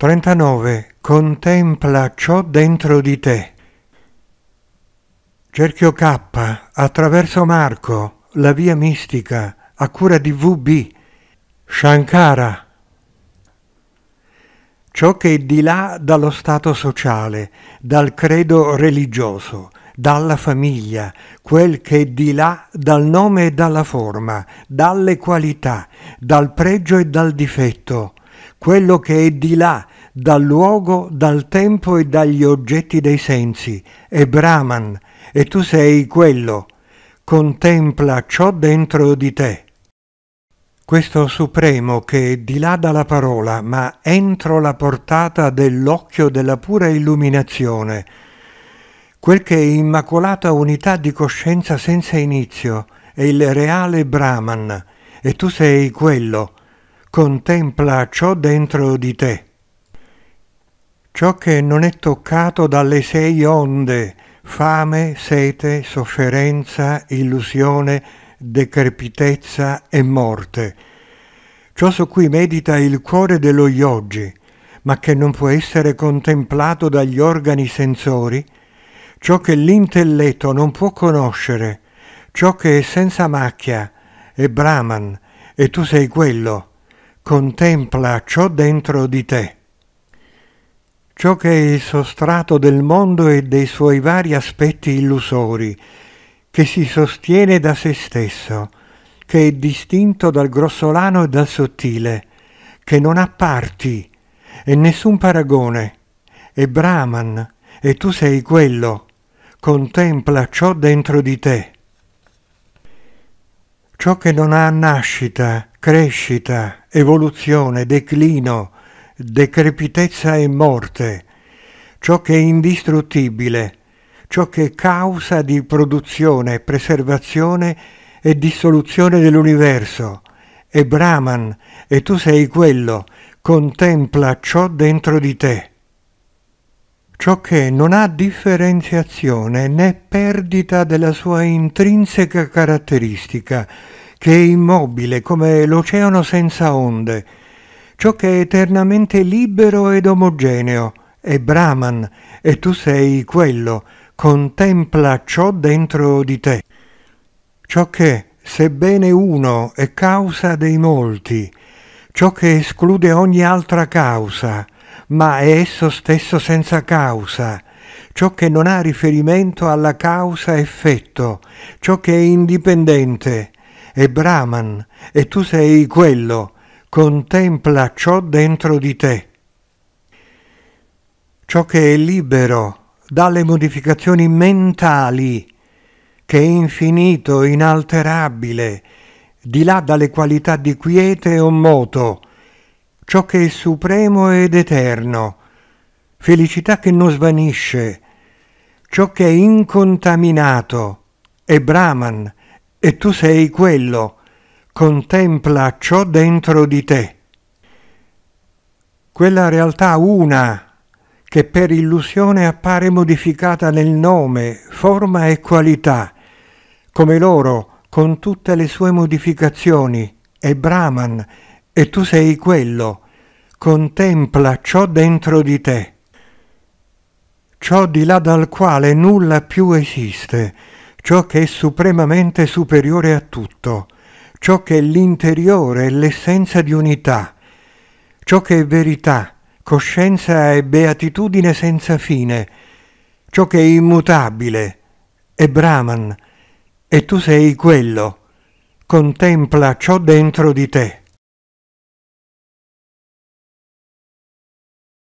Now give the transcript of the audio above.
39. Contempla ciò dentro di te. Cerchio K, attraverso Marco, la via mistica, a cura di VB, Shankara. Ciò che è di là dallo stato sociale, dal credo religioso, dalla famiglia, quel che è di là dal nome e dalla forma, dalle qualità, dal pregio e dal difetto, quello che è di là, dal luogo, dal tempo e dagli oggetti dei sensi, è Brahman, e tu sei quello. Contempla ciò dentro di te. Questo supremo che è di là dalla parola, ma entro la portata dell'occhio della pura illuminazione, quel che è immacolata unità di coscienza senza inizio, è il reale Brahman, e tu sei quello contempla ciò dentro di te. Ciò che non è toccato dalle sei onde, fame, sete, sofferenza, illusione, decrepitezza e morte. Ciò su cui medita il cuore dello yogi, ma che non può essere contemplato dagli organi sensori, ciò che l'intelletto non può conoscere, ciò che è senza macchia, è Brahman, e tu sei quello, contempla ciò dentro di te, ciò che è il sostrato del mondo e dei suoi vari aspetti illusori, che si sostiene da se stesso, che è distinto dal grossolano e dal sottile, che non ha parti e nessun paragone, è Brahman e tu sei quello, contempla ciò dentro di te. Ciò che non ha nascita, crescita, evoluzione, declino, decrepitezza e morte, ciò che è indistruttibile, ciò che è causa di produzione, preservazione e dissoluzione dell'universo. E Brahman, e tu sei quello, contempla ciò dentro di te. Ciò che non ha differenziazione né perdita della sua intrinseca caratteristica, che è immobile come l'oceano senza onde, ciò che è eternamente libero ed omogeneo, è Brahman, e tu sei quello, contempla ciò dentro di te. Ciò che, sebbene uno, è causa dei molti, ciò che esclude ogni altra causa, ma è esso stesso senza causa, ciò che non ha riferimento alla causa effetto, ciò che è indipendente, e Brahman e tu sei quello, contempla ciò dentro di te. Ciò che è libero dalle modificazioni mentali, che è infinito, inalterabile, di là dalle qualità di quiete o moto, ciò che è supremo ed eterno, felicità che non svanisce, ciò che è incontaminato, è Brahman, e tu sei quello, contempla ciò dentro di te. Quella realtà una, che per illusione appare modificata nel nome, forma e qualità, come loro, con tutte le sue modificazioni, è Brahman, e tu sei quello, contempla ciò dentro di te. Ciò di là dal quale nulla più esiste, ciò che è supremamente superiore a tutto, ciò che è l'interiore, e l'essenza di unità, ciò che è verità, coscienza e beatitudine senza fine, ciò che è immutabile, è Brahman, e tu sei quello. Contempla ciò dentro di te.